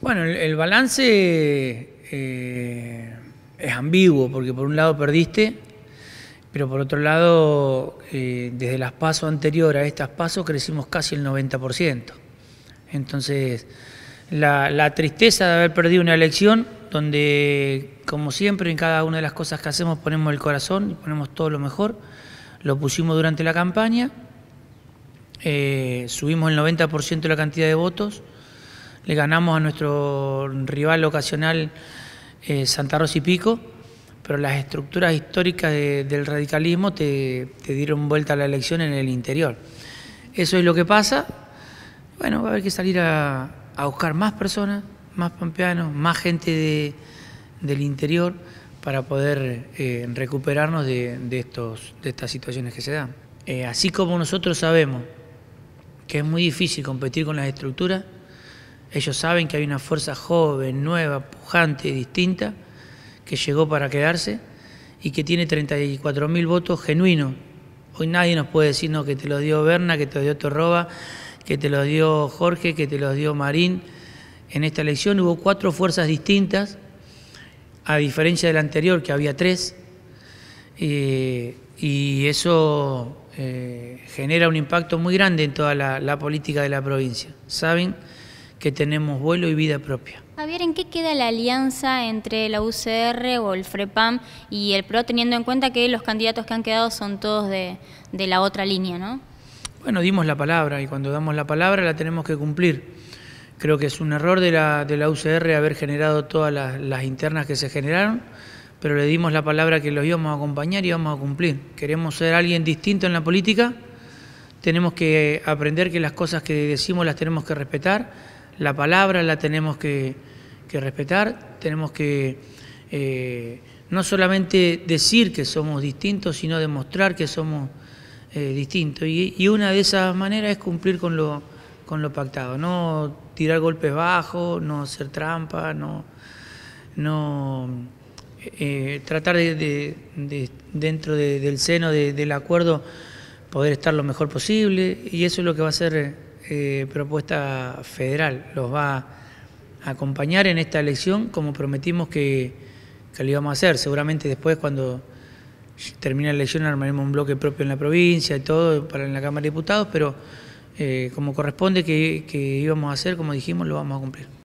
Bueno, el, balance eh, es ambiguo, porque por un lado perdiste, pero por otro lado, eh, desde las pasos anteriores a estas pasos crecimos casi el 90%. Entonces, la, tristeza de haber perdido una elección donde, como siempre, en cada una de las cosas que hacemos ponemos el corazón y ponemos todo lo mejor, lo pusimos durante la campaña, eh, subimos el 90% de la cantidad de votos, le ganamos a nuestro rival ocasional eh, Santa Rosa y Pico, pero las estructuras históricas del radicalismo te, dieron vuelta a la elección en el interior. Eso es lo que pasa. Bueno, va a haber que salir a, buscar más personas, más pampeanos, más gente del interior para poder eh, recuperarnos de, estas situaciones que se dan. Eh, así como nosotros sabemos que es muy difícil competir con las estructuras, ellos saben que hay una fuerza joven, nueva, pujante, y distinta, que llegó para quedarse y que tiene 34.000 mil votos genuinos. Hoy nadie nos puede decir que te lo dio Berna, que te lo dio Torroba, que te lo dio Jorge, que te lo dio Marín. En esta elección hubo cuatro fuerzas distintas, a diferencia de la anterior que había tres, eh, y eso eh, genera un impacto muy grande en toda la, la política de la provincia. ¿Saben? que tenemos vuelo y vida propia. Javier, ¿en qué queda la alianza entre la UCR o el FREPAM y el PRO, teniendo en cuenta que los candidatos que han quedado son todos de, de la otra línea, no? Bueno, dimos la palabra y cuando damos la palabra la tenemos que cumplir. Creo que es un error de la, de la UCR haber generado todas las, las internas que se generaron, pero le dimos la palabra que los íbamos a acompañar y íbamos a cumplir. Queremos ser alguien distinto en la política, tenemos que aprender que las cosas que decimos las tenemos que respetar, la palabra la tenemos que, respetar, tenemos que eh, no solamente decir que somos distintos, sino demostrar que somos eh, distintos. Y, una de esas maneras es cumplir con lo, pactado, no tirar golpes bajos, no hacer trampa, no, eh, tratar de, dentro del seno del acuerdo poder estar lo mejor posible y eso es lo que va a ser eh, propuesta federal. Los va a acompañar en esta elección como prometimos que, que lo íbamos a hacer. Seguramente después cuando termine la elección armaremos un bloque propio en la provincia y todo para en la Cámara de Diputados, pero eh, como corresponde que íbamos a hacer, como dijimos, lo vamos a cumplir.